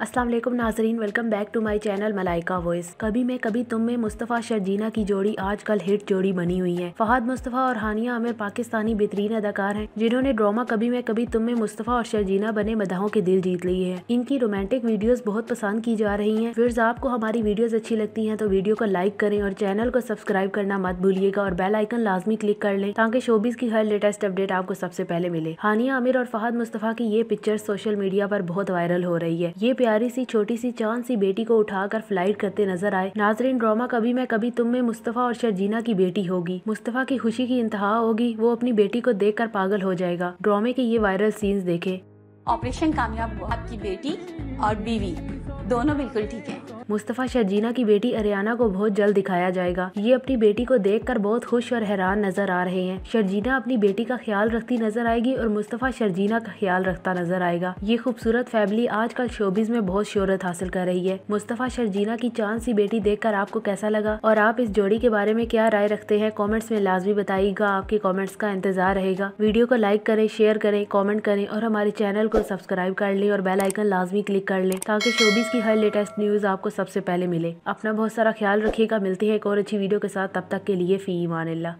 असलम नाजरीन welcome back to my channel Malaika voice कभी मैं कभी तुम में मुस्तफ़ा शर्जीना की जोड़ी आजकल हिट जोड़ी बनी हुई है फहद मुस्तफ़ा और हानिया आमिर पाकिस्तानी बेहतरीन अदाकार हैं जिन्होंने ड्रामा कभी मैं कभी तुम में मुस्तफ़ा और शर्जीना बने मदाओं के दिल जीत लिए है इनकी रोमांटिक वीडियोज बहुत पसंद की जा रही है फिर आपको हमारी वीडियोज अच्छी लगती है तो वीडियो को लाइक करें और चैनल को सब्सक्राइब करना मत भूलिएगा और बेल आइकन लाजमी क्लिक कर लें ताकि शोबीज की हर लेटेस्ट अपडेट आपको सबसे पहले मिले हानिया आमिर और फहद मुस्तफ़ा की ये पिक्चर सोशल मीडिया पर बहुत वायरल हो रही है ये प्यारी सी छोटी सी चांद सी बेटी को उठाकर फ्लाइट करते नजर आए नाजरीन ड्रामा कभी मैं कभी तुम में मुस्तफ़ा और शर्जीना की बेटी होगी मुस्तफ़ा की खुशी की इंतहा होगी वो अपनी बेटी को देख कर पागल हो जाएगा ड्रामे के ये वायरल सीन्स देखे ऑपरेशन कामयाब हुआ आपकी बेटी और बीवी दोनों बिल्कुल ठीक है मुस्तफ़ा शर्जीना की बेटी अरियाना को बहुत जल्द दिखाया जाएगा ये अपनी बेटी को देख कर बहुत खुश और हैरान नजर आ रहे हैं शर्जीना अपनी बेटी का ख्याल रखती नजर आएगी और मुस्तफ़ा शर्जीना का ख्याल रखता नजर आएगा ये खूबसूरत फैमिली आजकल शोबिस में बहुत शोहरत हासिल कर रही है मुस्तफ़ा शर्जीना की चांद सी बेटी देखकर आपको कैसा लगा और आप इस जोड़ी के बारे में क्या राय रखते हैं कॉमेंट्स में लाजमी बताइएगा आपके कॉमेंट्स का इंतजार रहेगा वीडियो को लाइक करें शेयर करें कॉमेंट करें और हमारे चैनल को सब्सक्राइब कर लें और बेल आइकन लाजमी क्लिक कर लें ताकि शोबिस की हर लेटेस्ट न्यूज़ आपको सबसे पहले मिले अपना बहुत सारा ख्याल रखिएगा मिलती है एक और अच्छी वीडियो के साथ तब तक के लिए फ़ी ईमान